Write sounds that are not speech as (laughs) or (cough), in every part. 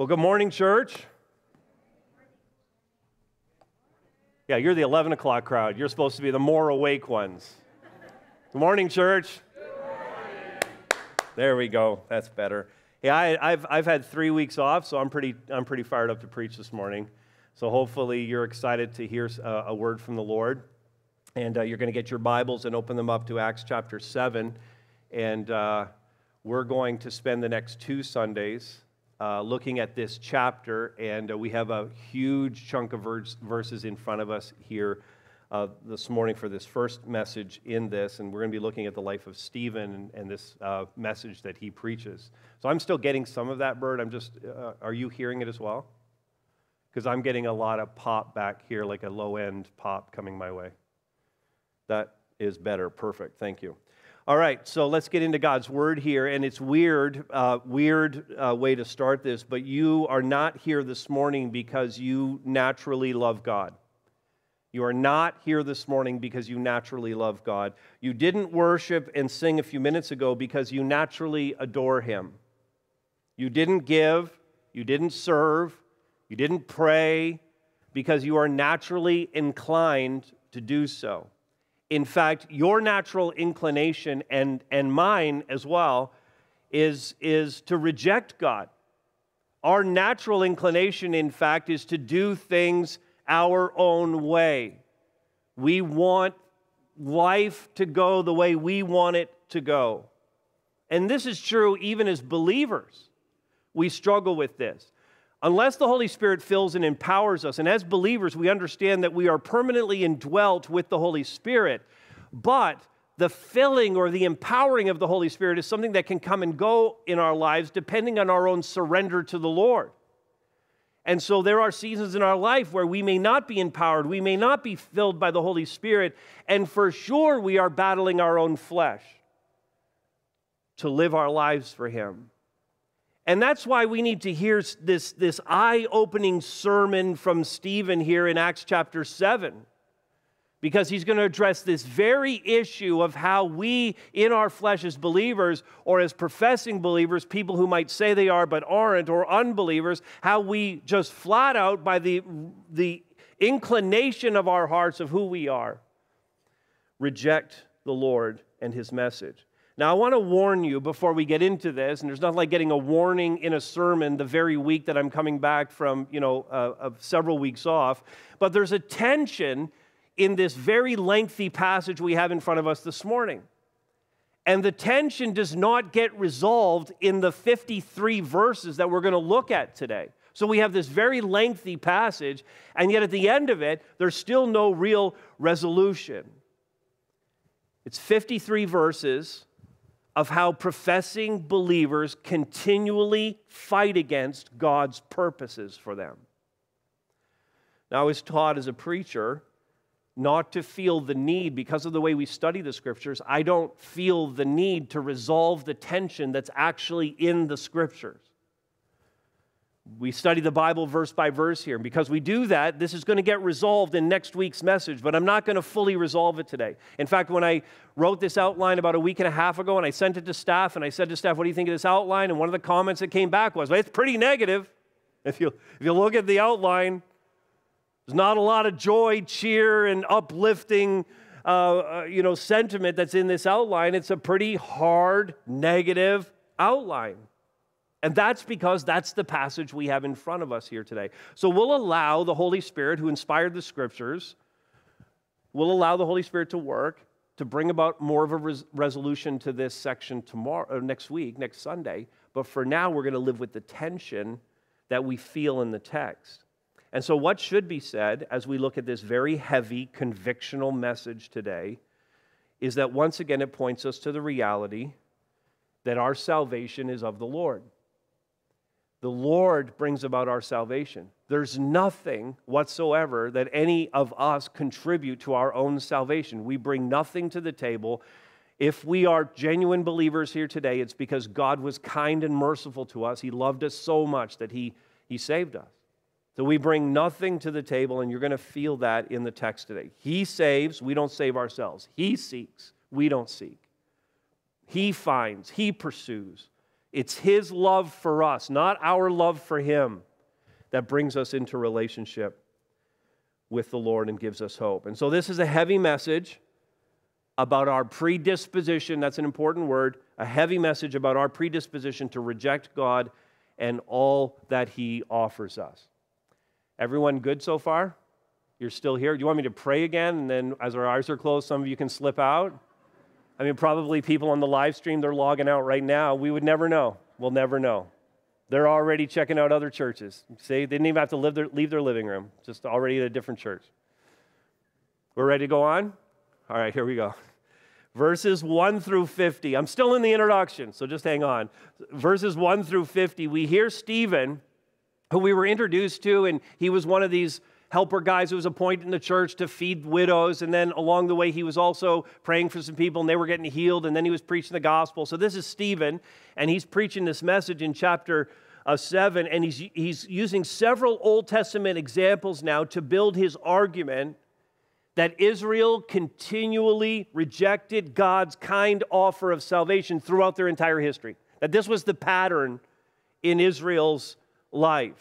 Well, good morning, church. Yeah, you're the 11 o'clock crowd. You're supposed to be the more awake ones. Good morning, church. Good morning. There we go. That's better. Yeah, I, have I've had three weeks off, so I'm pretty, I'm pretty fired up to preach this morning. So hopefully you're excited to hear a, uh, a word from the Lord. And uh, you're going to get your Bibles and open them up to Acts chapter 7. And uh, we're going to spend the next two Sundays uh, looking at this chapter, and uh, we have a huge chunk of verses in front of us here uh, this morning for this first message in this, and we're going to be looking at the life of Stephen and, and this uh, message that he preaches. So I'm still getting some of that bird. I'm just, uh, are you hearing it as well? Because I'm getting a lot of pop back here, like a low end pop coming my way. That is better. Perfect. Thank you. All right, so let's get into God's word here. And it's weird, uh, weird uh, way to start this, but you are not here this morning because you naturally love God. You are not here this morning because you naturally love God. You didn't worship and sing a few minutes ago because you naturally adore Him. You didn't give, you didn't serve, you didn't pray because you are naturally inclined to do so in fact, your natural inclination and, and mine as well is, is to reject God. Our natural inclination, in fact, is to do things our own way. We want life to go the way we want it to go. And this is true even as believers. We struggle with this. Unless the Holy Spirit fills and empowers us, and as believers, we understand that we are permanently indwelt with the Holy Spirit, but the filling or the empowering of the Holy Spirit is something that can come and go in our lives depending on our own surrender to the Lord. And so there are seasons in our life where we may not be empowered, we may not be filled by the Holy Spirit, and for sure we are battling our own flesh to live our lives for Him. And that's why we need to hear this, this eye opening sermon from Stephen here in Acts chapter 7, because he's going to address this very issue of how we, in our flesh as believers or as professing believers, people who might say they are but aren't, or unbelievers, how we just flat out by the, the inclination of our hearts of who we are reject the Lord and his message. Now, I want to warn you before we get into this, and there's nothing like getting a warning in a sermon the very week that I'm coming back from, you know, uh, uh, several weeks off, but there's a tension in this very lengthy passage we have in front of us this morning. And the tension does not get resolved in the 53 verses that we're going to look at today. So we have this very lengthy passage, and yet at the end of it, there's still no real resolution. It's 53 verses of how professing believers continually fight against God's purposes for them. Now, I was taught as a preacher not to feel the need, because of the way we study the scriptures, I don't feel the need to resolve the tension that's actually in the scriptures. We study the Bible verse by verse here. And because we do that, this is going to get resolved in next week's message, but I'm not going to fully resolve it today. In fact, when I wrote this outline about a week and a half ago and I sent it to staff and I said to staff, What do you think of this outline? And one of the comments that came back was, well, It's pretty negative. If you, if you look at the outline, there's not a lot of joy, cheer, and uplifting uh, uh, you know, sentiment that's in this outline. It's a pretty hard, negative outline. And that's because that's the passage we have in front of us here today. So we'll allow the Holy Spirit, who inspired the scriptures, we'll allow the Holy Spirit to work to bring about more of a res- resolution to this section tomorrow uh, next week, next Sunday. But for now, we're going to live with the tension that we feel in the text. And so, what should be said as we look at this very heavy convictional message today is that once again it points us to the reality that our salvation is of the Lord. The Lord brings about our salvation. There's nothing whatsoever that any of us contribute to our own salvation. We bring nothing to the table. If we are genuine believers here today, it's because God was kind and merciful to us. He loved us so much that He, he saved us. So we bring nothing to the table, and you're going to feel that in the text today. He saves, we don't save ourselves. He seeks, we don't seek. He finds, He pursues, it's His love for us, not our love for Him, that brings us into relationship with the Lord and gives us hope. And so, this is a heavy message about our predisposition. That's an important word. A heavy message about our predisposition to reject God and all that He offers us. Everyone good so far? You're still here? Do you want me to pray again? And then, as our eyes are closed, some of you can slip out. I mean, probably people on the live stream, they're logging out right now. We would never know. We'll never know. They're already checking out other churches. See, they didn't even have to their, leave their living room, just already at a different church. We're ready to go on? All right, here we go. Verses 1 through 50. I'm still in the introduction, so just hang on. Verses 1 through 50, we hear Stephen, who we were introduced to, and he was one of these helper guys who was appointed in the church to feed widows. And then along the way, he was also praying for some people and they were getting healed. And then he was preaching the gospel. So this is Stephen, and he's preaching this message in chapter uh, 7. And he's, he's using several Old Testament examples now to build his argument that Israel continually rejected God's kind offer of salvation throughout their entire history. That this was the pattern in Israel's life.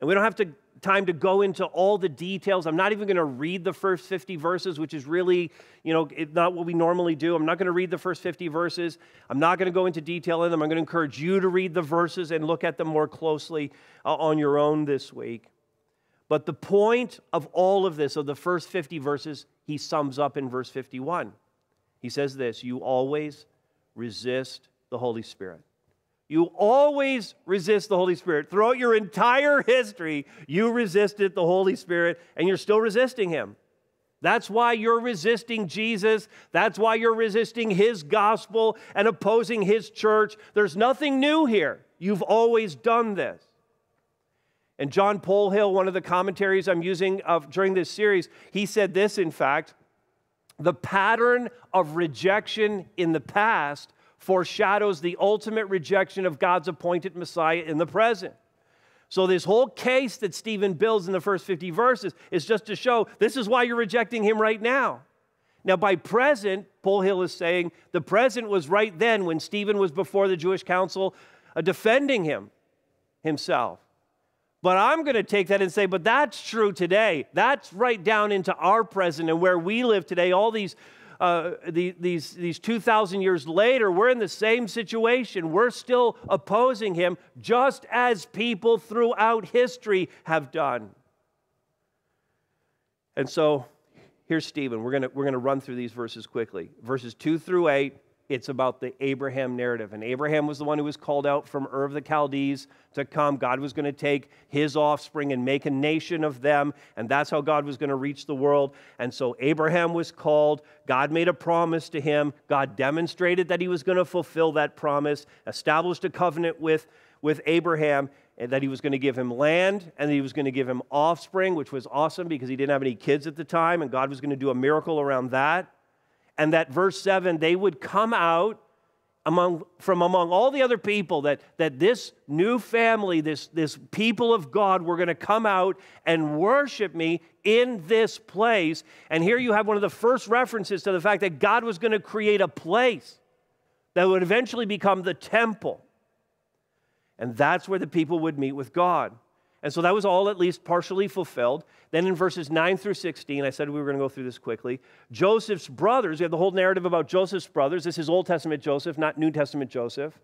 And we don't have to time to go into all the details. I'm not even going to read the first 50 verses, which is really, you know, not what we normally do. I'm not going to read the first 50 verses. I'm not going to go into detail in them. I'm going to encourage you to read the verses and look at them more closely uh, on your own this week. But the point of all of this, of the first 50 verses, he sums up in verse 51. He says this You always resist the Holy Spirit. You always resist the Holy Spirit. Throughout your entire history, you resisted the Holy Spirit and you're still resisting Him. That's why you're resisting Jesus. That's why you're resisting His gospel and opposing His church. There's nothing new here. You've always done this. And John Polhill, one of the commentaries I'm using of, during this series, he said this, in fact, the pattern of rejection in the past foreshadows the ultimate rejection of God's appointed Messiah in the present. So, this whole case that Stephen builds in the first 50 verses is just to show this is why you're rejecting him right now. Now, by present, Paul Hill is saying the present was right then when Stephen was before the Jewish council uh, defending him himself. But I'm going to take that and say, but that's true today. That's right down into our present and where we live today. All these uh, the, these, these 2,000 years later, we're in the same situation. We're still opposing him, just as people throughout history have done. And so here's Stephen. We're going we're going to run through these verses quickly verses 2 through 8, it's about the Abraham narrative. And Abraham was the one who was called out from Ur of the Chaldees to come. God was going to take his offspring and make a nation of them. And that's how God was going to reach the world. And so Abraham was called. God made a promise to him. God demonstrated that he was going to fulfill that promise, established a covenant with, with Abraham. And that he was going to give him land and that he was going to give him offspring, which was awesome because he didn't have any kids at the time, and God was going to do a miracle around that and that verse 7 they would come out among, from among all the other people that, that this new family, this, this people of God, were going to come out and worship me in this place. And here you have one of the first references to the fact that God was going to create a place that would eventually become the temple. And that's where the people would meet with God. And so that was all at least partially fulfilled. Then in verses 9 through 16, I said we were going to go through this quickly. Joseph's brothers, we have the whole narrative about Joseph's brothers. This is Old Testament Joseph, not New Testament Joseph.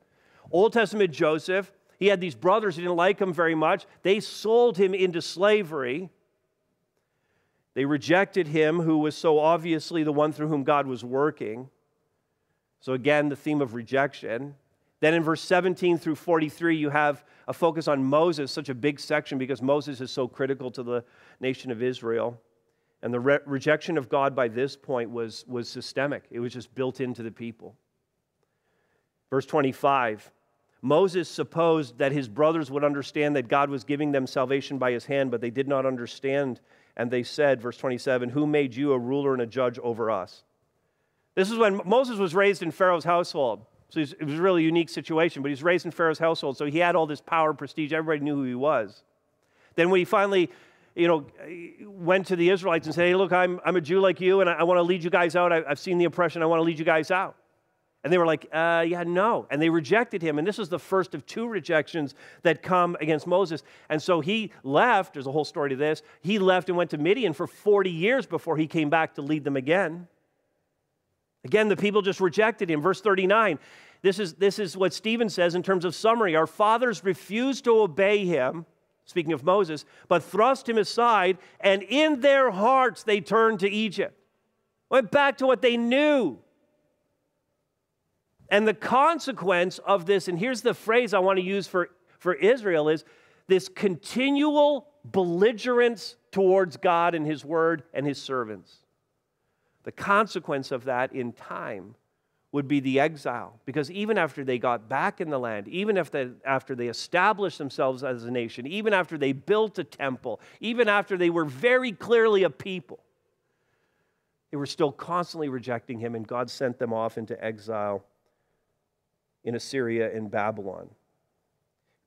Old Testament Joseph, he had these brothers who didn't like him very much. They sold him into slavery. They rejected him, who was so obviously the one through whom God was working. So, again, the theme of rejection. Then in verse 17 through 43, you have a focus on Moses, such a big section because Moses is so critical to the nation of Israel. And the re- rejection of God by this point was, was systemic, it was just built into the people. Verse 25 Moses supposed that his brothers would understand that God was giving them salvation by his hand, but they did not understand. And they said, verse 27, Who made you a ruler and a judge over us? This is when Moses was raised in Pharaoh's household. So it was a really unique situation, but he was raised in Pharaoh's household, so he had all this power and prestige. Everybody knew who he was. Then when he finally, you know, went to the Israelites and said, hey, look, I'm, I'm a Jew like you, and I, I want to lead you guys out. I, have seen the oppression. I want to lead you guys out. And they were like, uh, yeah, no. And they rejected him. And this was the first of two rejections that come against Moses. And so he left. There's a whole story to this. He left and went to Midian for 40 years before he came back to lead them again. Again, the people just rejected him. Verse 39 this is, this is what Stephen says in terms of summary. Our fathers refused to obey him, speaking of Moses, but thrust him aside, and in their hearts they turned to Egypt. Went back to what they knew. And the consequence of this, and here's the phrase I want to use for, for Israel, is this continual belligerence towards God and his word and his servants. The consequence of that in time would be the exile. Because even after they got back in the land, even if they, after they established themselves as a nation, even after they built a temple, even after they were very clearly a people, they were still constantly rejecting him, and God sent them off into exile in Assyria and Babylon.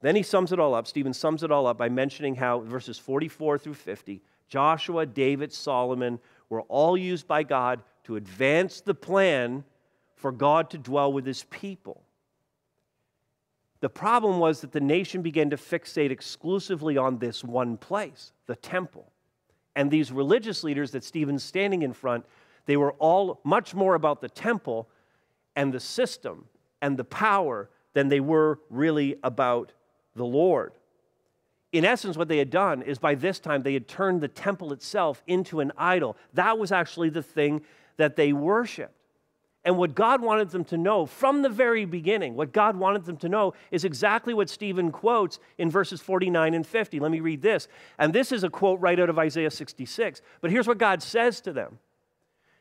Then he sums it all up, Stephen sums it all up by mentioning how verses 44 through 50, Joshua, David, Solomon, were all used by God to advance the plan for God to dwell with his people. The problem was that the nation began to fixate exclusively on this one place, the temple. And these religious leaders that Stephen's standing in front, they were all much more about the temple and the system and the power than they were really about the Lord in essence, what they had done is by this time they had turned the temple itself into an idol. That was actually the thing that they worshiped. And what God wanted them to know from the very beginning, what God wanted them to know is exactly what Stephen quotes in verses 49 and 50. Let me read this. And this is a quote right out of Isaiah 66. But here's what God says to them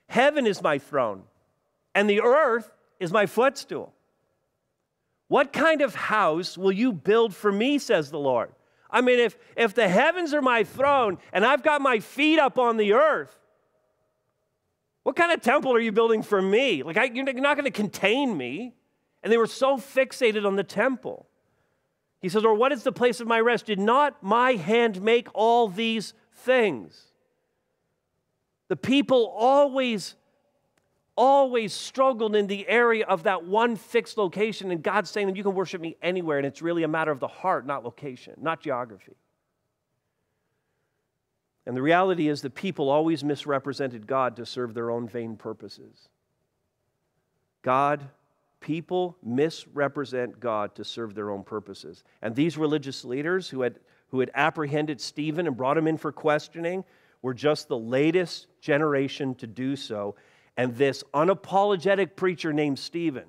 Heaven is my throne, and the earth is my footstool. What kind of house will you build for me, says the Lord? I mean, if, if the heavens are my throne and I've got my feet up on the earth, what kind of temple are you building for me? Like, I, you're not going to contain me. And they were so fixated on the temple. He says, Or what is the place of my rest? Did not my hand make all these things? The people always always struggled in the area of that one fixed location, and God's saying them, you can worship me anywhere, and it's really a matter of the heart, not location, not geography. And the reality is that people always misrepresented God to serve their own vain purposes. God, people misrepresent God to serve their own purposes. And these religious leaders who had, who had apprehended Stephen and brought him in for questioning were just the latest generation to do so. And this unapologetic preacher named Stephen,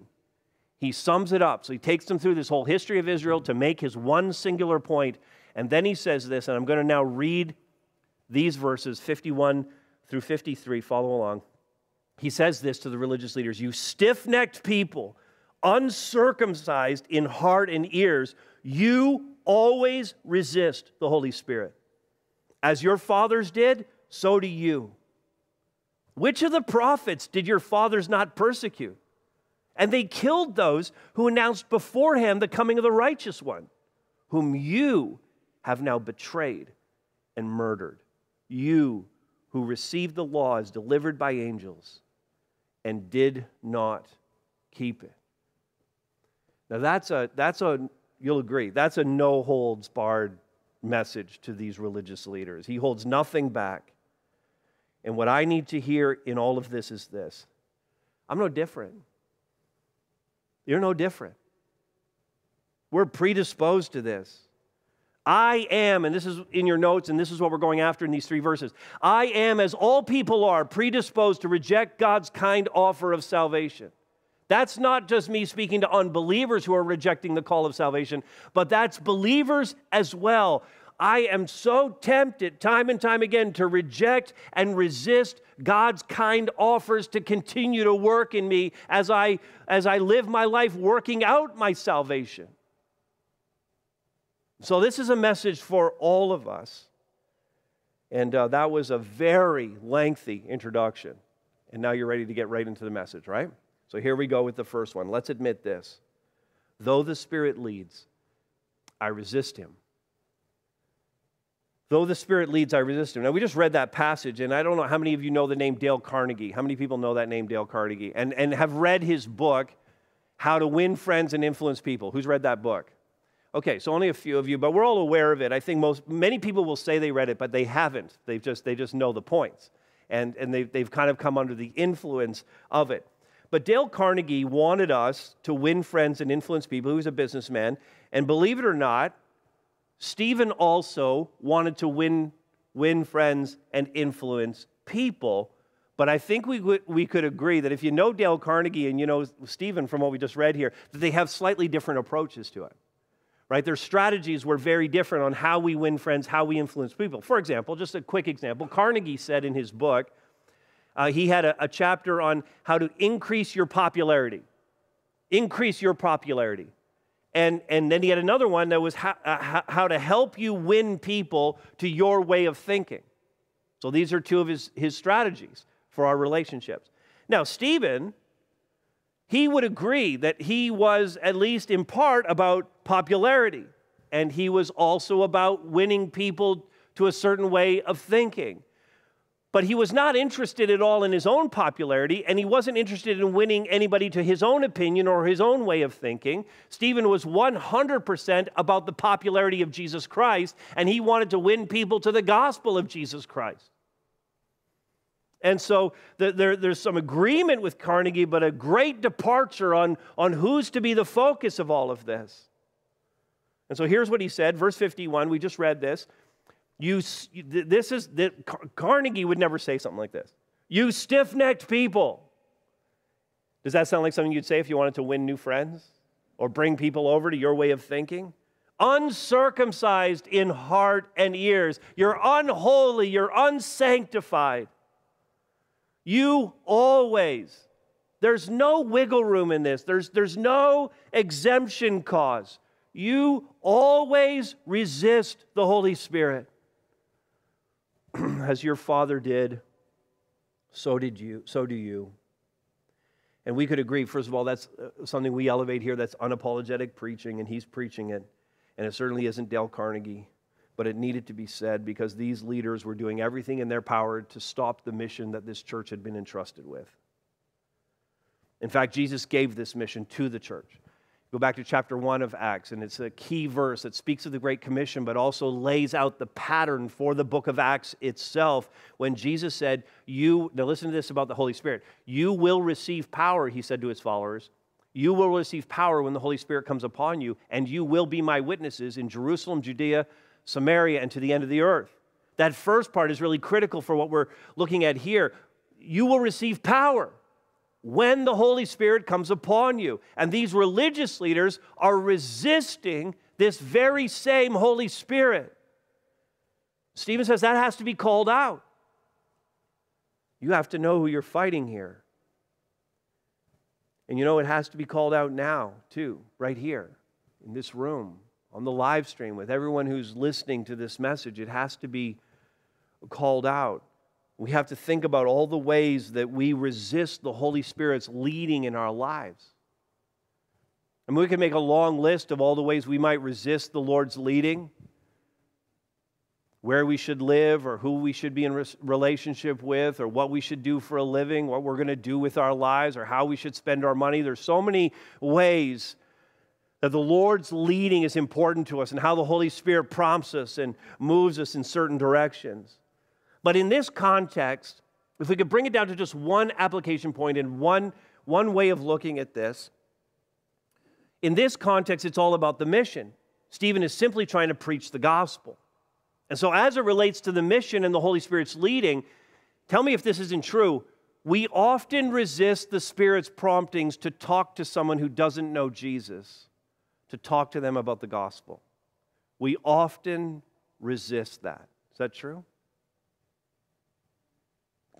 he sums it up. So he takes them through this whole history of Israel to make his one singular point. And then he says this, and I'm going to now read these verses 51 through 53. Follow along. He says this to the religious leaders You stiff necked people, uncircumcised in heart and ears, you always resist the Holy Spirit. As your fathers did, so do you. Which of the prophets did your fathers not persecute? And they killed those who announced beforehand the coming of the righteous one, whom you have now betrayed and murdered. You who received the law as delivered by angels and did not keep it. Now that's a that's a you'll agree, that's a no holds barred message to these religious leaders. He holds nothing back. And what I need to hear in all of this is this I'm no different. You're no different. We're predisposed to this. I am, and this is in your notes, and this is what we're going after in these three verses. I am, as all people are, predisposed to reject God's kind offer of salvation. That's not just me speaking to unbelievers who are rejecting the call of salvation, but that's believers as well. I am so tempted time and time again to reject and resist God's kind offers to continue to work in me as I, as I live my life working out my salvation. So, this is a message for all of us. And uh, that was a very lengthy introduction. And now you're ready to get right into the message, right? So, here we go with the first one. Let's admit this. Though the Spirit leads, I resist him. Though the Spirit leads, I resist him. Now, we just read that passage, and I don't know how many of you know the name Dale Carnegie. How many people know that name, Dale Carnegie, and, and have read his book, How to Win Friends and Influence People? Who's read that book? Okay, so only a few of you, but we're all aware of it. I think most, many people will say they read it, but they haven't. They've just, they just know the points, and, and they've, they've kind of come under the influence of it. But Dale Carnegie wanted us to win friends and influence people. He was a businessman, and believe it or not, Stephen also wanted to win, win friends and influence people. But I think we, we could agree that if you know Dale Carnegie and you know Stephen from what we just read here, that they have slightly different approaches to it, right? Their strategies were very different on how we win friends, how we influence people. For example, just a quick example Carnegie said in his book, uh, he had a, a chapter on how to increase your popularity. Increase your popularity. And, and then he had another one that was how, uh, how to help you win people to your way of thinking. So these are two of his, his strategies for our relationships. Now, Stephen, he would agree that he was, at least in part, about popularity. And he was also about winning people to a certain way of thinking but he was not interested at all in his own popularity, and he wasn't interested in winning anybody to his own opinion or his own way of thinking. Stephen was 100% about the popularity of Jesus Christ, and he wanted to win people to the gospel of Jesus Christ. And so there, there's some agreement with Carnegie, but a great departure on, on who's to be the focus of all of this. And so here's what he said, verse 51, we just read this. You, this is, Carnegie would never say something like this. You stiff necked people. Does that sound like something you'd say if you wanted to win new friends or bring people over to your way of thinking? Uncircumcised in heart and ears. You're unholy. You're unsanctified. You always. There's no wiggle room in this, there's, there's no exemption cause. You always resist the Holy Spirit. (clears throat) as your father did, so did you, so do you. And we could agree, first of all, that's uh, something we elevate here. That's unapologetic preaching, and he's preaching it. And it certainly isn't Dale Carnegie, but it needed to be said because these leaders were doing everything in their power to stop the mission that this church had been entrusted with. In fact, Jesus gave this mission to the church. Go back to chapter 1 of Acts, and it's a key verse that speaks of the Great Commission, but also lays out the pattern for the book of Acts itself when Jesus said, You, now listen to this about the Holy Spirit, you will receive power, he said to his followers. You will receive power when the Holy Spirit comes upon you, and you will be my witnesses in Jerusalem, Judea, Samaria, and to the end of the earth. That first part is really critical for what we're looking at here. You will receive power when the Holy Spirit comes upon you. And these religious leaders are resisting this very same Holy Spirit. Stephen says that has to be called out. You have to know who you're fighting here. And you know, it has to be called out now, too, right here in this room, on the live stream, with everyone who's listening to this message. It has to be called out. We have to think about all the ways that we resist the Holy Spirit's leading in our lives. and we can make a long list of all the ways we might resist the Lord's leading, where we should live, or who we should be in relationship with, or what we should do for a living, what we're going to do with our lives, or how we should spend our money. There's so many ways that the Lord's leading is important to us and how the Holy Spirit prompts us and moves us in certain directions. But in this context, if we could bring it down to just one application point and one, one way of looking at this, in this context, it's all about the mission. Stephen is simply trying to preach the gospel. And so, as it relates to the mission and the Holy Spirit's leading, tell me if this isn't true. We often resist the Spirit's promptings to talk to someone who doesn't know Jesus, to talk to them about the gospel. We often resist that. Is that true?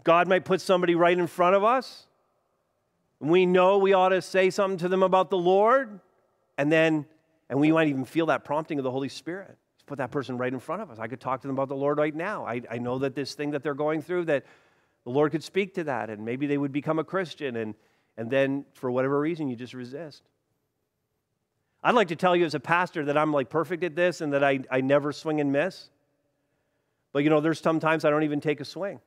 God might put somebody right in front of us. And we know we ought to say something to them about the Lord. And then, and we might even feel that prompting of the Holy Spirit. Just put that person right in front of us. I could talk to them about the Lord right now. I, I know that this thing that they're going through, that the Lord could speak to that, and maybe they would become a Christian. And, and then, for whatever reason, you just resist. I'd like to tell you as a pastor that I'm like perfect at this and that I, I never swing and miss. But you know, there's sometimes I don't even take a swing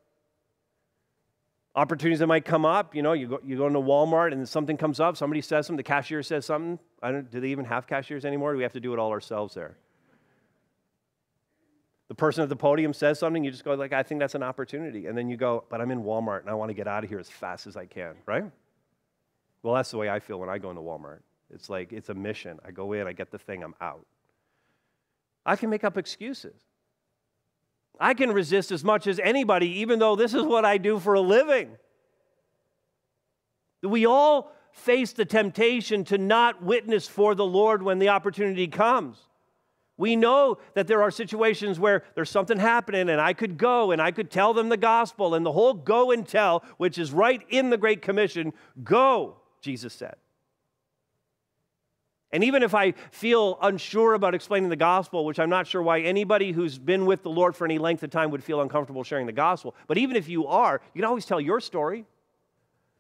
opportunities that might come up. You know, you go, you go into Walmart and something comes up, somebody says something, the cashier says something. I don't, do they even have cashiers anymore? Do we have to do it all ourselves there? The person at the podium says something, you just go like, I think that's an opportunity. And then you go, but I'm in Walmart and I want to get out of here as fast as I can, right? Well, that's the way I feel when I go into Walmart. It's like it's a mission. I go in, I get the thing, I'm out. I can make up excuses. I can resist as much as anybody, even though this is what I do for a living. We all face the temptation to not witness for the Lord when the opportunity comes. We know that there are situations where there's something happening and I could go and I could tell them the gospel and the whole go and tell, which is right in the Great Commission, go, Jesus said. And even if I feel unsure about explaining the gospel, which I'm not sure why anybody who's been with the Lord for any length of time would feel uncomfortable sharing the gospel, but even if you are, you can always tell your story.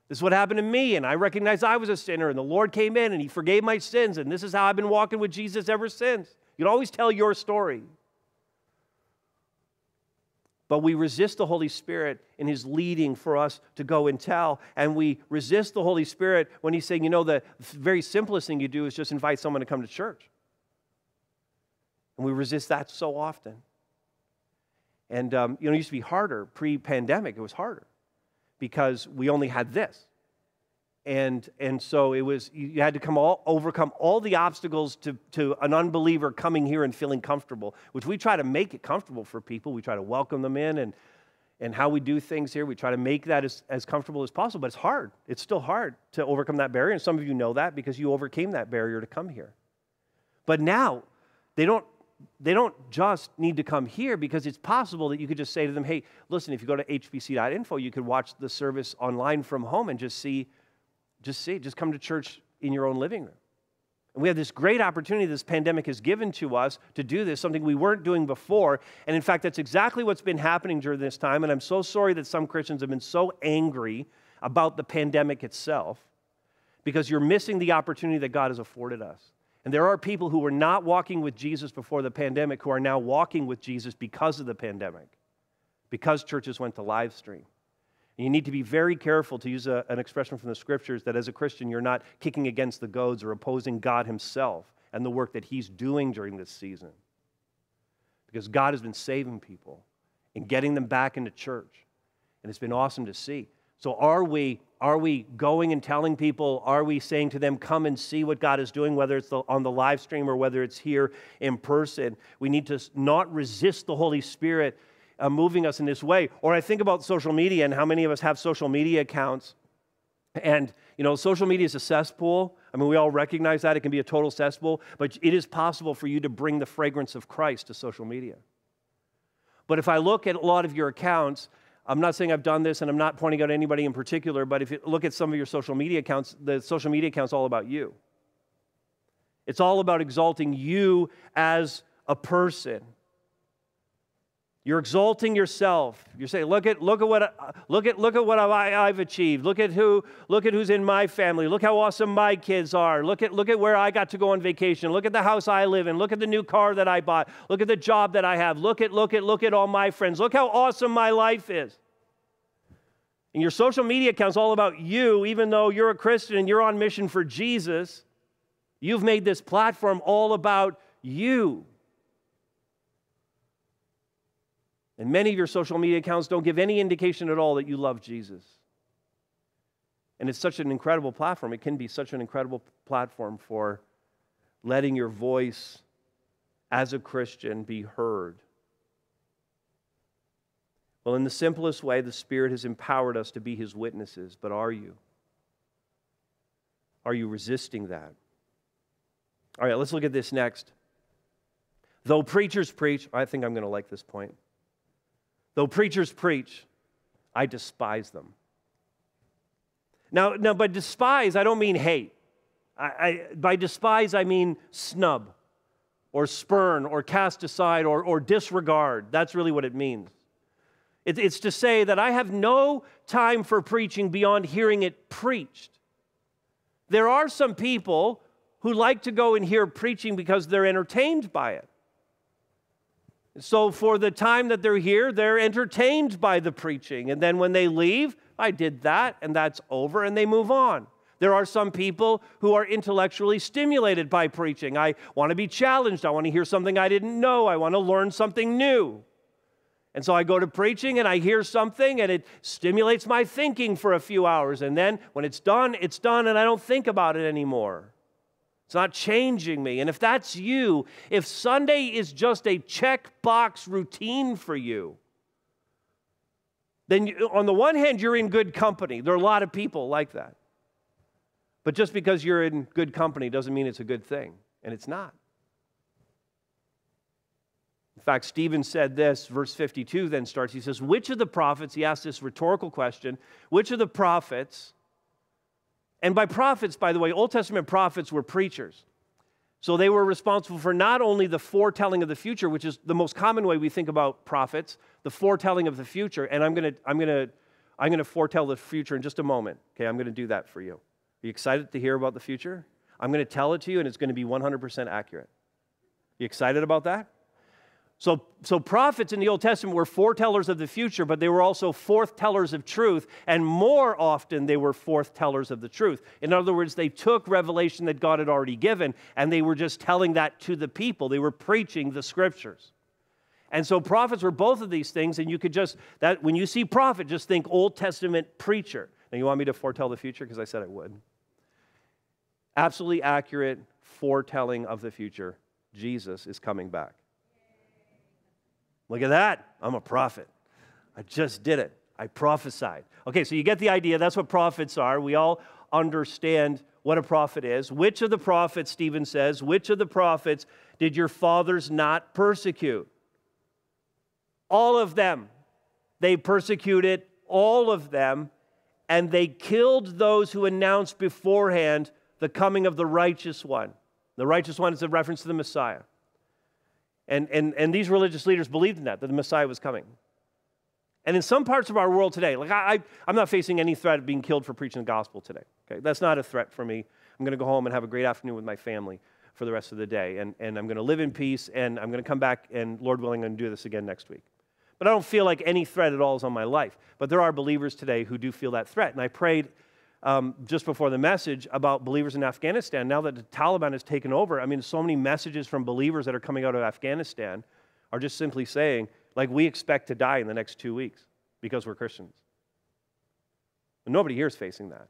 This is what happened to me, and I recognize I was a sinner, and the Lord came in and He forgave my sins, and this is how I've been walking with Jesus ever since. You can always tell your story. But we resist the Holy Spirit in His leading for us to go and tell. And we resist the Holy Spirit when He's saying, you know, the very simplest thing you do is just invite someone to come to church. And we resist that so often. And, um, you know, it used to be harder pre pandemic, it was harder because we only had this and and so it was you had to come all, overcome all the obstacles to, to an unbeliever coming here and feeling comfortable which we try to make it comfortable for people we try to welcome them in and and how we do things here we try to make that as, as comfortable as possible but it's hard it's still hard to overcome that barrier and some of you know that because you overcame that barrier to come here but now they don't they don't just need to come here because it's possible that you could just say to them hey listen if you go to hbc.info you could watch the service online from home and just see just see, just come to church in your own living room. And we have this great opportunity this pandemic has given to us to do this, something we weren't doing before. And in fact, that's exactly what's been happening during this time. And I'm so sorry that some Christians have been so angry about the pandemic itself because you're missing the opportunity that God has afforded us. And there are people who were not walking with Jesus before the pandemic who are now walking with Jesus because of the pandemic, because churches went to live stream. You need to be very careful to use a, an expression from the scriptures that as a Christian, you're not kicking against the goads or opposing God Himself and the work that He's doing during this season. Because God has been saving people and getting them back into church. And it's been awesome to see. So, are we, are we going and telling people? Are we saying to them, come and see what God is doing, whether it's on the live stream or whether it's here in person? We need to not resist the Holy Spirit uh, moving us in this way. Or I think about social media and how many of us have social media accounts. And, you know, social media is a cesspool. I mean, we all recognize that. It can be a total cesspool, but it is possible for you to bring the fragrance of Christ to social media. But if I look at a lot of your accounts, I'm not saying I've done this and I'm not pointing out anybody in particular, but if you look at some of your social media accounts, the social media account's all about you. It's all about exalting you as a person. You're exalting yourself. You're saying, look at, look at what, I, look at, look at what I, I've achieved. Look at, who, look at who's in my family. Look how awesome my kids are. Look at, look at where I got to go on vacation. Look at the house I live in. Look at the new car that I bought. Look at the job that I have. Look at, look at, look at all my friends. Look how awesome my life is. And your social media account's all about you, even though you're a Christian and you're on mission for Jesus. You've made this platform all about you. And many of your social media accounts don't give any indication at all that you love Jesus. And it's such an incredible platform. It can be such an incredible platform for letting your voice as a Christian be heard. Well, in the simplest way, the Spirit has empowered us to be His witnesses, but are you? Are you resisting that? All right, let's look at this next. Though preachers preach, I think I'm going to like this point. Though preachers preach, I despise them. Now, now by despise, I don't mean hate. I, I, by despise, I mean snub or spurn or cast aside or, or disregard. That's really what it means. It, it's to say that I have no time for preaching beyond hearing it preached. There are some people who like to go and hear preaching because they're entertained by it. So, for the time that they're here, they're entertained by the preaching. And then when they leave, I did that, and that's over, and they move on. There are some people who are intellectually stimulated by preaching. I want to be challenged. I want to hear something I didn't know. I want to learn something new. And so I go to preaching and I hear something and it stimulates my thinking for a few hours. And then when it's done, it's done and I don't think about it anymore. It's not changing me. And if that's you, if Sunday is just a checkbox routine for you, then you, on the one hand, you're in good company. There are a lot of people like that. But just because you're in good company doesn't mean it's a good thing, and it's not. In fact, Stephen said this, verse 52 then starts. He says, Which of the prophets, he asked this rhetorical question, which of the prophets and by prophets, by the way, Old Testament prophets were preachers. So they were responsible for not only the foretelling of the future, which is the most common way we think about prophets, the foretelling of the future. And I'm going to I'm going to I'm going to foretell the future in just a moment. Okay, I'm going to do that for you. Are you excited to hear about the future? I'm going to tell it to you and it's going to be 100% accurate. You excited about that? So, so prophets in the Old Testament were foretellers of the future, but they were also foretellers of truth, and more often they were foretellers of the truth. In other words, they took revelation that God had already given, and they were just telling that to the people. They were preaching the scriptures. And so prophets were both of these things, and you could just that when you see prophet, just think Old Testament preacher. Now you want me to foretell the future? Because I said I would. Absolutely accurate foretelling of the future. Jesus is coming back. Look at that. I'm a prophet. I just did it. I prophesied. Okay, so you get the idea. That's what prophets are. We all understand what a prophet is. Which of the prophets, Stephen says, which of the prophets did your fathers not persecute? All of them. They persecuted all of them, and they killed those who announced beforehand the coming of the righteous one. The righteous one is a reference to the Messiah. And, and, and these religious leaders believed in that, that the Messiah was coming. And in some parts of our world today, like I, I, am not facing any threat of being killed for preaching the gospel today. Okay? That's not a threat for me. I'm going to go home and have a great afternoon with my family for the rest of the day. And, and I'm going to live in peace. And I'm going to come back and, Lord willing, I'm going to do this again next week. But I don't feel like any threat at all is on my life. But there are believers today who do feel that threat. And I prayed um, just before the message about believers in Afghanistan. Now that the Taliban has taken over, I mean, so many messages from believers that are coming out of Afghanistan are just simply saying, like, we expect to die in the next two weeks because we're Christians. nobody here is facing that.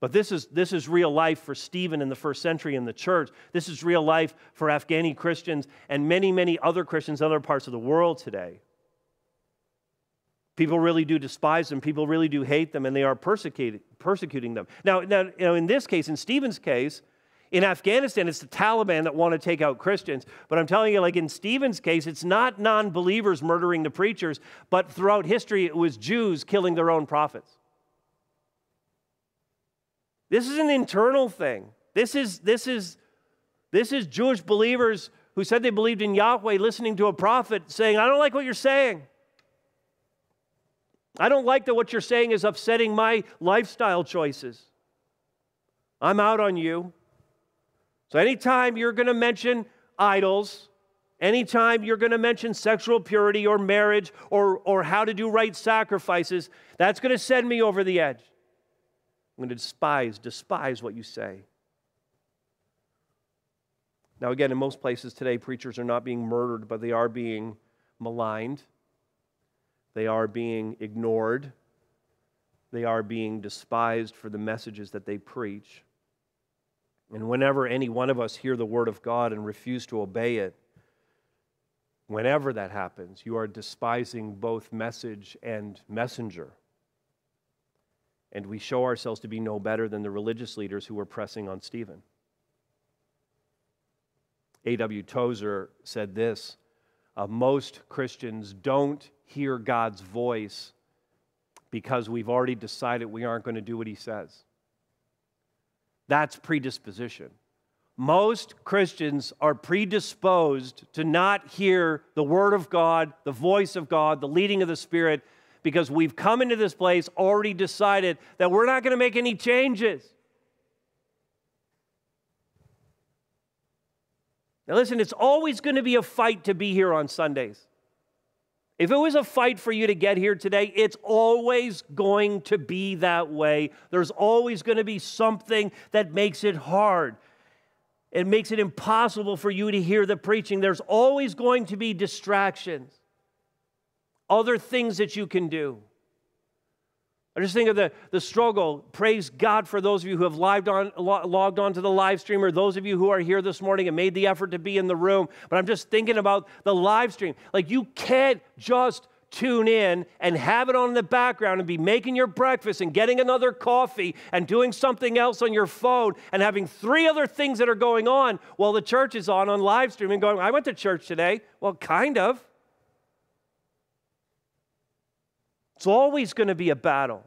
But this is, this is real life for Stephen in the first century in the church. This is real life for Afghani Christians and many, many other Christians in other parts of the world today. People really do despise them. People really do hate them, and they are persecuting them. Now, now you know, in this case, in Stephen's case, in Afghanistan, it's the Taliban that want to take out Christians. But I'm telling you, like in Stephen's case, it's not non believers murdering the preachers, but throughout history, it was Jews killing their own prophets. This is an internal thing. This is, this is, this is Jewish believers who said they believed in Yahweh listening to a prophet saying, I don't like what you're saying. I don't like that what you're saying is upsetting my lifestyle choices. I'm out on you. So, anytime you're going to mention idols, anytime you're going to mention sexual purity or marriage or, or how to do right sacrifices, that's going to send me over the edge. I'm going to despise, despise what you say. Now, again, in most places today, preachers are not being murdered, but they are being maligned. They are being ignored. They are being despised for the messages that they preach. And whenever any one of us hear the word of God and refuse to obey it, whenever that happens, you are despising both message and messenger. And we show ourselves to be no better than the religious leaders who were pressing on Stephen. A.W. Tozer said this uh, Most Christians don't hear God's voice because we've already decided we aren't going to do what He says. That's predisposition. Most Christians are predisposed to not hear the Word of God, the voice of God, the leading of the Spirit, because we've come into this place already decided that we're not going to make any changes. Now, listen, it's always going to be a fight to be here on Sundays. If it was a fight for you to get here today, it's always going to be that way. There's always going to be something that makes it hard. It makes it impossible for you to hear the preaching. There's always going to be distractions, other things that you can do. Or just think of the, the struggle. Praise God for those of you who have logged on, logged on to the live stream or those of you who are here this morning and made the effort to be in the room. But I'm just thinking about the live stream. Like, you can't just tune in and have it on in the background and be making your breakfast and getting another coffee and doing something else on your phone and having three other things that are going on while the church is on on live stream and going, I went to church today. Well, kind of. It's always going to be a battle.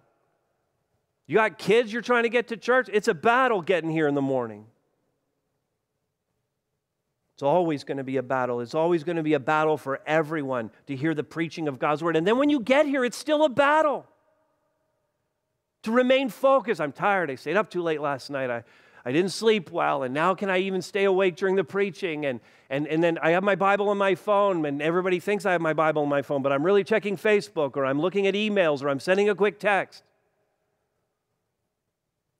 You got kids you're trying to get to church? It's a battle getting here in the morning. It's always going to be a battle. It's always going to be a battle for everyone to hear the preaching of God's word. And then when you get here, it's still a battle to remain focused. I'm tired. I stayed up too late last night. I, I didn't sleep well. And now can I even stay awake during the preaching? And, and, and then I have my Bible on my phone, and everybody thinks I have my Bible on my phone, but I'm really checking Facebook or I'm looking at emails or I'm sending a quick text.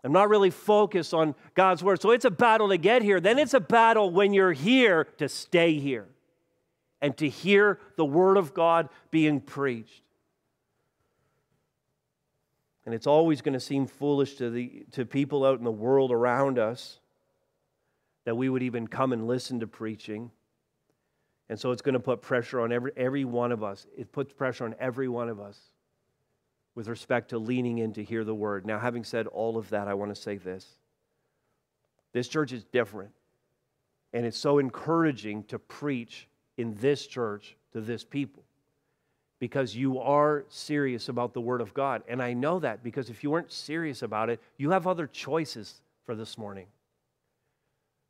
I'm not really focused on God's word. So it's a battle to get here. Then it's a battle when you're here to stay here and to hear the word of God being preached. And it's always going to seem foolish to, the, to people out in the world around us that we would even come and listen to preaching. And so it's going to put pressure on every, every one of us. It puts pressure on every one of us with respect to leaning in to hear the word. Now, having said all of that, I want to say this this church is different, and it's so encouraging to preach in this church to this people because you are serious about the Word of God. And I know that because if you weren't serious about it, you have other choices for this morning.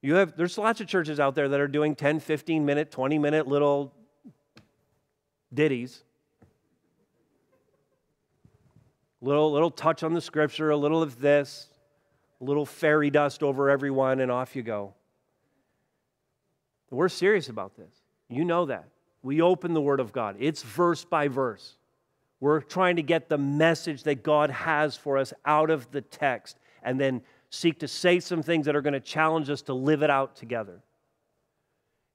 You have, there's lots of churches out there that are doing 10, 15 minute, 20 minute little ditties Little, little touch on the scripture, a little of this, a little fairy dust over everyone, and off you go. We're serious about this. You know that. We open the Word of God, it's verse by verse. We're trying to get the message that God has for us out of the text and then seek to say some things that are going to challenge us to live it out together.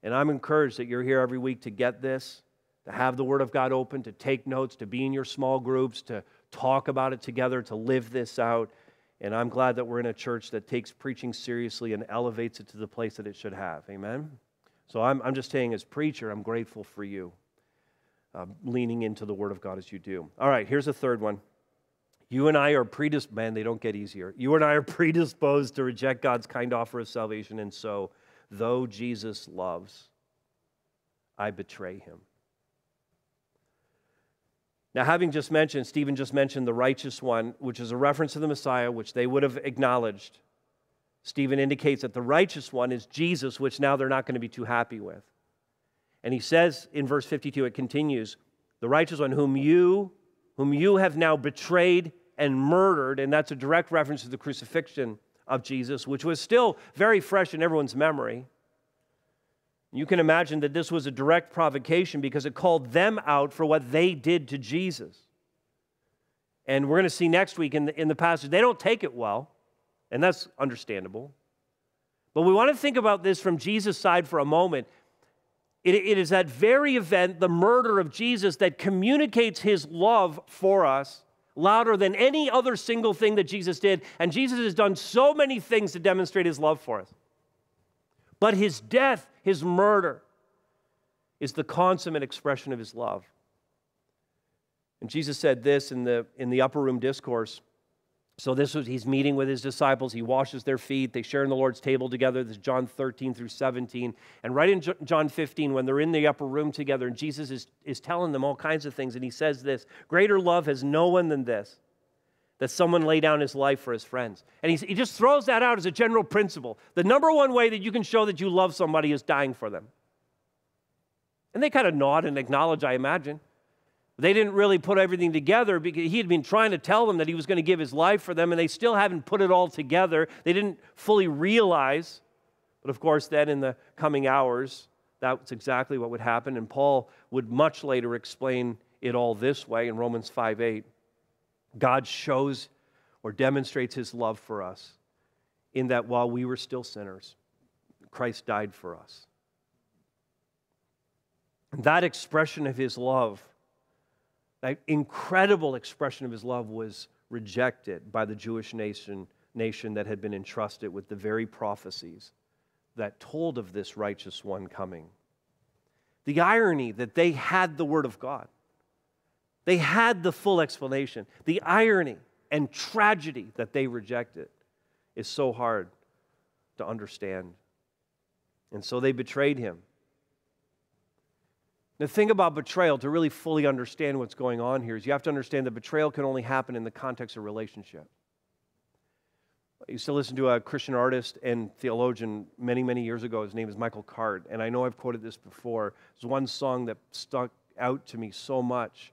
And I'm encouraged that you're here every week to get this, to have the Word of God open, to take notes, to be in your small groups, to talk about it together, to live this out. And I'm glad that we're in a church that takes preaching seriously and elevates it to the place that it should have. Amen? So I'm, I'm just saying, as preacher, I'm grateful for you uh, leaning into the Word of God as you do. All right, here's a third one. You and I are predisposed, man, they don't get easier. You and I are (laughs) predisposed to reject God's kind offer of salvation, and so, though Jesus loves, I betray him. Now, having just mentioned, Stephen just mentioned the righteous one, which is a reference to the Messiah, which they would have acknowledged. Stephen indicates that the righteous one is Jesus, which now they're not going to be too happy with. And he says in verse 52, it continues, the righteous one whom you whom you have now betrayed and murdered, and that's a direct reference to the crucifixion of Jesus, which was still very fresh in everyone's memory. You can imagine that this was a direct provocation because it called them out for what they did to Jesus. And we're going to see next week in the, in the passage, they don't take it well, and that's understandable. But we want to think about this from Jesus' side for a moment. It, it is that very event, the murder of Jesus, that communicates his love for us louder than any other single thing that Jesus did. And Jesus has done so many things to demonstrate his love for us. But his death, his murder, is the consummate expression of his love. And Jesus said this in the, in the upper room discourse. So this was he's meeting with his disciples. He washes their feet. They share in the Lord's table together. This is John 13 through 17. And right in John 15, when they're in the upper room together, and Jesus is, is telling them all kinds of things, and he says this: Greater love has no one than this, that someone lay down his life for his friends. And he just throws that out as a general principle. The number one way that you can show that you love somebody is dying for them. And they kind of nod and acknowledge, I imagine. They didn't really put everything together because he had been trying to tell them that he was going to give his life for them, and they still haven't put it all together. They didn't fully realize. But of course, then in the coming hours, that's exactly what would happen. And Paul would much later explain it all this way in Romans 5 8. God shows or demonstrates his love for us in that while we were still sinners, Christ died for us. And that expression of his love, that incredible expression of his love, was rejected by the Jewish nation, nation that had been entrusted with the very prophecies that told of this righteous one coming. The irony that they had the Word of God, they had the full explanation. The irony and tragedy that they rejected is so hard to understand. And so they betrayed him. The thing about betrayal, to really fully understand what's going on here, is you have to understand that betrayal can only happen in the context of relationship. I used to listen to a Christian artist and theologian many, many years ago. His name is Michael Card. And I know I've quoted this before. There's one song that stuck out to me so much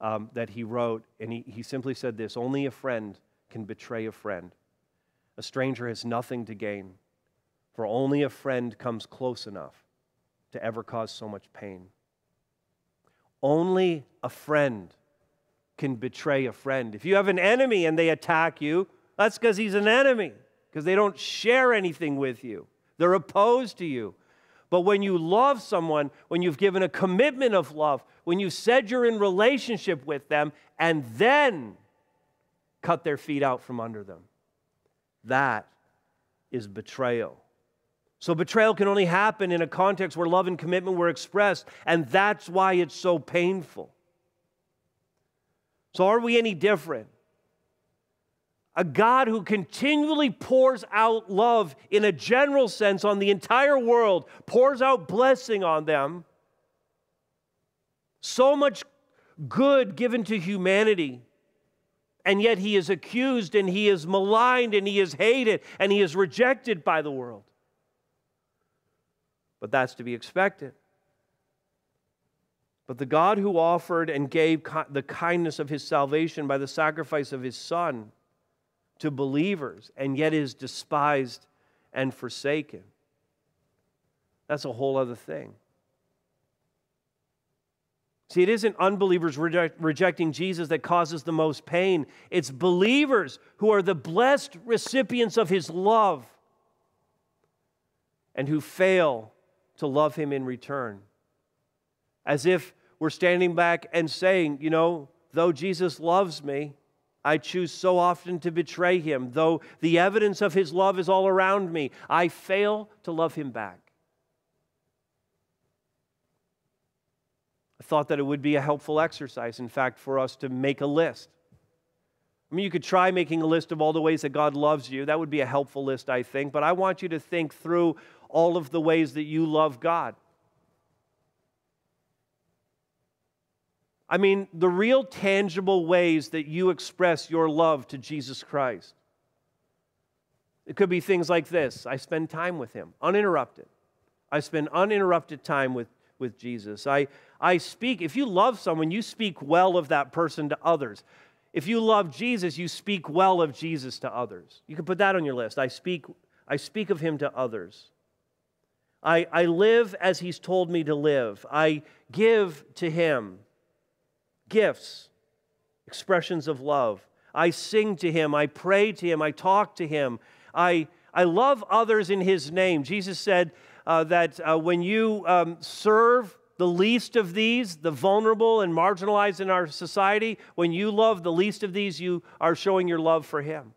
um, that he wrote, and he, he simply said this Only a friend can betray a friend. A stranger has nothing to gain, for only a friend comes close enough to ever cause so much pain. Only a friend can betray a friend. If you have an enemy and they attack you, that's because he's an enemy, because they don't share anything with you. They're opposed to you. But when you love someone, when you've given a commitment of love, when you've said you're in relationship with them, and then cut their feet out from under them, that is betrayal. So, betrayal can only happen in a context where love and commitment were expressed, and that's why it's so painful. So, are we any different? a God who continually pours out love in a general sense on the entire world, pours out blessing on them. So much good given to humanity. And yet he is accused and he is maligned and he is hated and he is rejected by the world. But that's to be expected. But the God who offered and gave the kindness of his salvation by the sacrifice of his son to believers and yet is despised and forsaken. That's a whole other thing. See, it isn't unbelievers reject, rejecting Jesus that causes the most pain. It's believers who are the blessed recipients of his love and who fail to love him in return. As if we're standing back and saying, you know, though Jesus loves me, I choose so often to betray him. Though the evidence of his love is all around me, I fail to love him back. I thought that it would be a helpful exercise, in fact, for us to make a list. I mean, you could try making a list of all the ways that God loves you. That would be a helpful list, I think. But I want you to think through all of the ways that you love God. I mean, the real tangible ways that you express your love to Jesus Christ. It could be things like this I spend time with him, uninterrupted. I spend uninterrupted time with, with Jesus. I, I speak, if you love someone, you speak well of that person to others. If you love Jesus, you speak well of Jesus to others. You can put that on your list. I speak, I speak of him to others. I, I live as he's told me to live. I give to him gifts, expressions of love. I sing to him, I pray to him, I talk to him, I, I love others in his name. Jesus said uh, that uh, when you um, serve the least of these, the vulnerable and marginalized in our society, when you love the least of these, you are showing your love for him.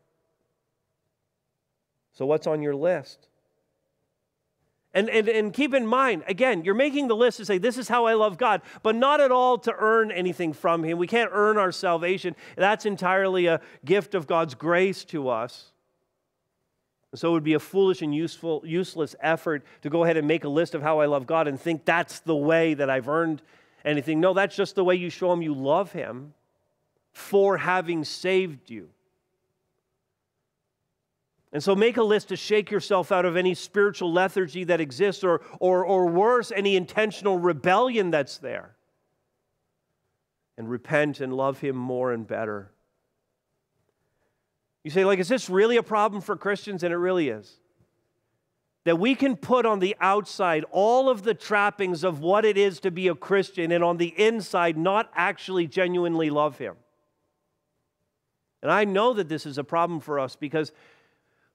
So, what's on your list? And, and, and keep in mind, again, you're making the list to say, this is how I love God, but not at all to earn anything from Him. We can't earn our salvation. That's entirely a gift of God's grace to us. So it would be a foolish and useful, useless effort to go ahead and make a list of how I love God and think that's the way that I've earned anything. No, that's just the way you show Him you love Him for having saved you. And so make a list to shake yourself out of any spiritual lethargy that exists, or, or, or worse, any intentional rebellion that's there. And repent and love Him more and better. You say, like, is this really a problem for Christians? And it really is. That we can put on the outside all of the trappings of what it is to be a Christian, and on the inside, not actually genuinely love Him. And I know that this is a problem for us because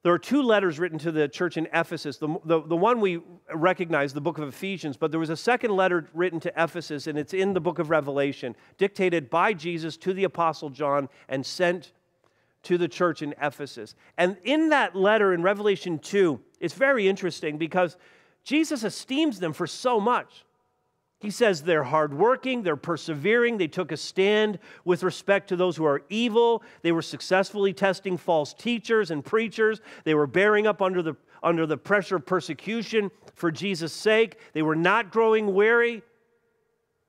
there are two letters written to the church in Ephesus. The, the, the one we recognize, the book of Ephesians, but there was a second letter written to Ephesus, and it's in the book of Revelation, dictated by Jesus to the Apostle John and sent to the church in Ephesus. And in that letter in Revelation 2, it's very interesting because Jesus esteems them for so much. He says they're hardworking, they're persevering, they took a stand with respect to those who are evil, they were successfully testing false teachers and preachers, they were bearing up under the, under the pressure of persecution for Jesus' sake, they were not growing weary.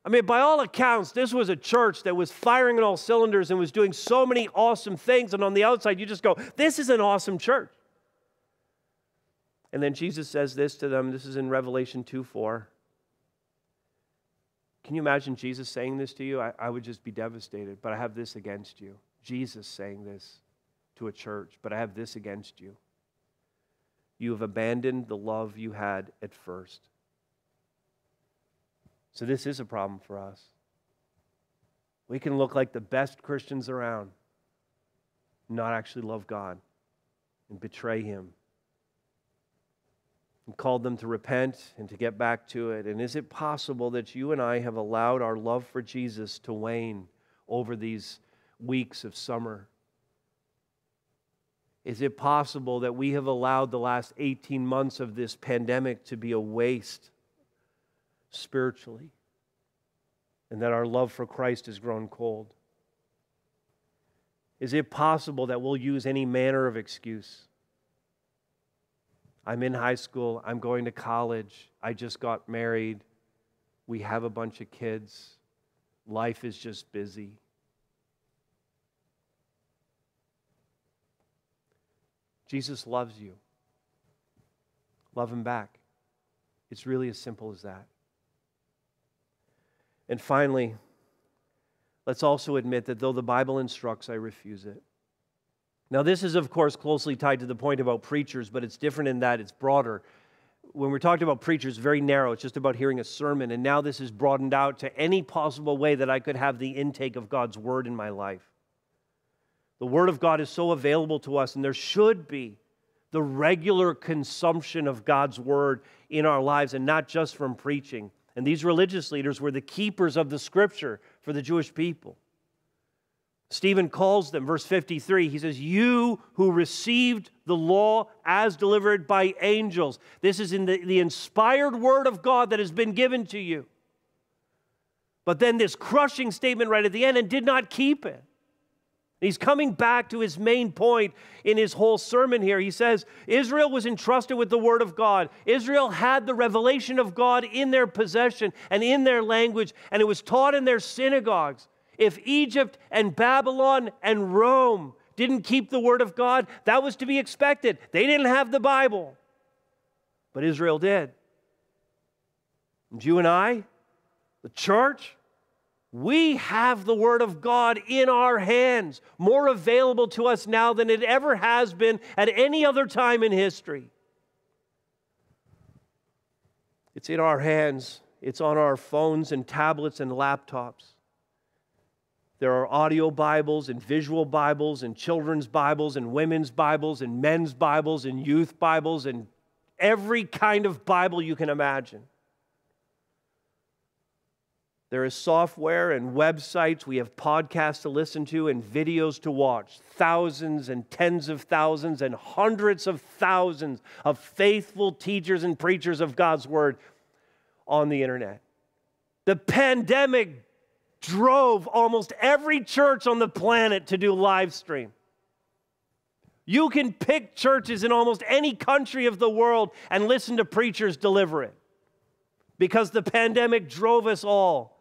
I mean, by all accounts, this was a church that was firing on all cylinders and was doing so many awesome things. And on the outside, you just go, This is an awesome church. And then Jesus says this to them. This is in Revelation 2 4. Can you imagine Jesus saying this to you? I, I would just be devastated, but I have this against you. Jesus saying this to a church, but I have this against you. You have abandoned the love you had at first. So, this is a problem for us. We can look like the best Christians around, not actually love God and betray Him and called them to repent and to get back to it. And is it possible that you and I have allowed our love for Jesus to wane over these weeks of summer? Is it possible that we have allowed the last 18 months of this pandemic to be a waste spiritually? And that our love for Christ has grown cold? Is it possible that we'll use any manner of excuse? I'm in high school, I'm going to college, I just got married, we have a bunch of kids, life is just busy. Jesus loves you. Love him back. It's really as simple as that. And finally, let's also admit that though the Bible instructs, I refuse it. Now, this is, of course, closely tied to the point about preachers, but it's different in that it's broader. When we're talking about preachers, very narrow. It's just about hearing a sermon. And now this is broadened out to any possible way that I could have the intake of God's word in my life. The word of God is so available to us, and there should be the regular consumption of God's word in our lives, and not just from preaching. And these religious leaders were the keepers of the scripture for the Jewish people. Stephen calls them, verse 53, he says, You who received the law as delivered by angels. This is in the, the inspired word of God that has been given to you. But then this crushing statement right at the end, and did not keep it. He's coming back to his main point in his whole sermon here. He says, Israel was entrusted with the word of God. Israel had the revelation of God in their possession and in their language, and it was taught in their synagogues. If Egypt and Babylon and Rome didn't keep the word of God, that was to be expected. They didn't have the Bible, but Israel did. And you and I, the church, we have the Word of God in our hands, more available to us now than it ever has been at any other time in history. It's in our hands, it's on our phones and tablets and laptops. There are audio Bibles and visual Bibles and children's Bibles and women's Bibles and men's Bibles and youth Bibles and every kind of Bible you can imagine. There is software and websites. We have podcasts to listen to and videos to watch. Thousands and tens of thousands and hundreds of thousands of faithful teachers and preachers of God's word on the internet. The pandemic drove almost every church on the planet to do live stream. You can pick churches in almost any country of the world and listen to preachers deliver it because the pandemic drove us all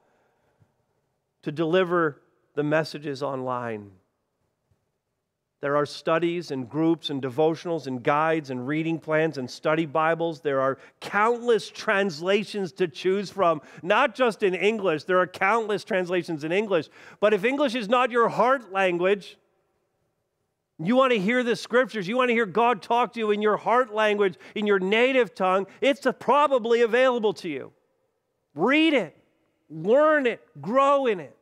to deliver the messages online. There are studies and groups and devotionals and guides and reading plans and study Bibles. There are countless translations to choose from, not just in English. There are countless translations in English. But if English is not your heart language, you want to hear the scriptures, you want to hear God talk to you in your heart language, in your native tongue, it's probably available to you. Read it, learn it, grow in it.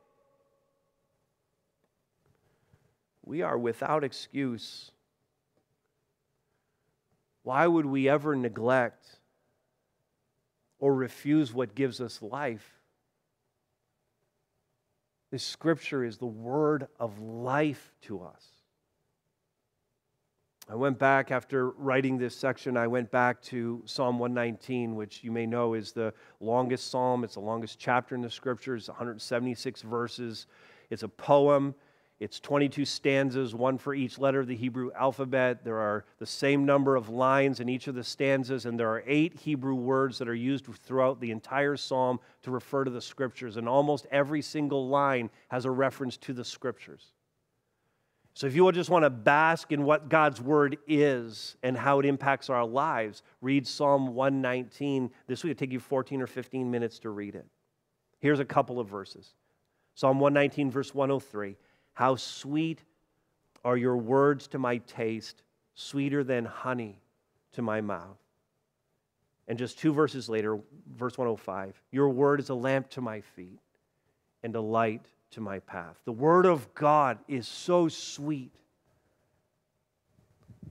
we are without excuse. Why would we ever neglect or refuse what gives us life? This scripture is the word of life to us. I went back after writing this section, I went back to Psalm 119, which you may know is the longest psalm. It's the longest chapter in the scriptures, 176 verses. It's a poem. It's 22 stanzas, one for each letter of the Hebrew alphabet. There are the same number of lines in each of the stanzas, and there are eight Hebrew words that are used throughout the entire psalm to refer to the scriptures. And almost every single line has a reference to the scriptures. So if you just want to bask in what God's word is and how it impacts our lives, read Psalm 119. This week it'll take you 14 or 15 minutes to read it. Here's a couple of verses Psalm 119, verse 103. How sweet are your words to my taste, sweeter than honey to my mouth. And just two verses later, verse 105 Your word is a lamp to my feet and a light to my path. The word of God is so sweet,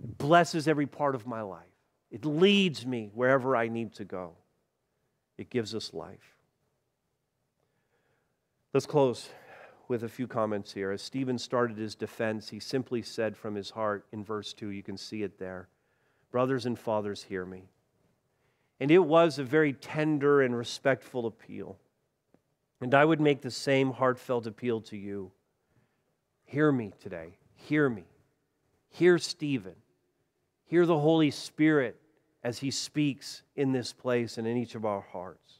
it blesses every part of my life. It leads me wherever I need to go. It gives us life. Let's close with a few comments here. As Stephen started his defense, he simply said from his heart in verse 2, you can see it there Brothers and fathers, hear me. And it was a very tender and respectful appeal. And I would make the same heartfelt appeal to you. Hear me today. Hear me. Hear Stephen. Hear the Holy Spirit as he speaks in this place and in each of our hearts,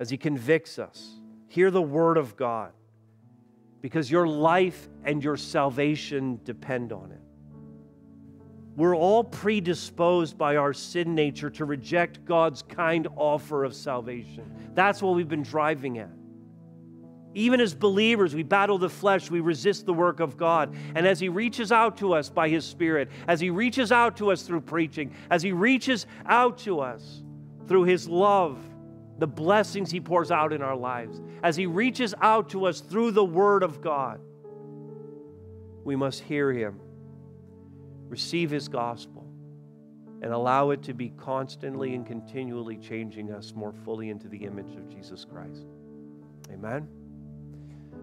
as he convicts us. Hear the word of God because your life and your salvation depend on it. We're all predisposed by our sin nature to reject God's kind offer of salvation. That's what we've been driving at. Even as believers, we battle the flesh, we resist the work of God. And as He reaches out to us by His Spirit, as He reaches out to us through preaching, as He reaches out to us through His love, the blessings He pours out in our lives, as He reaches out to us through the Word of God. We must hear Him, receive His gospel, and allow it to be constantly and continually changing us more fully into the image of Jesus Christ. Amen.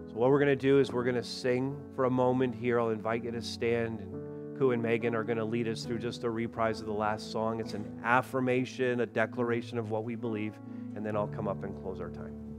So, what we're going to do is we're going to sing for a moment here. I'll invite you to stand. And Koo and Megan are going to lead us through just a reprise of the last song. It's an affirmation, a declaration of what we believe and then I'll come up and close our time.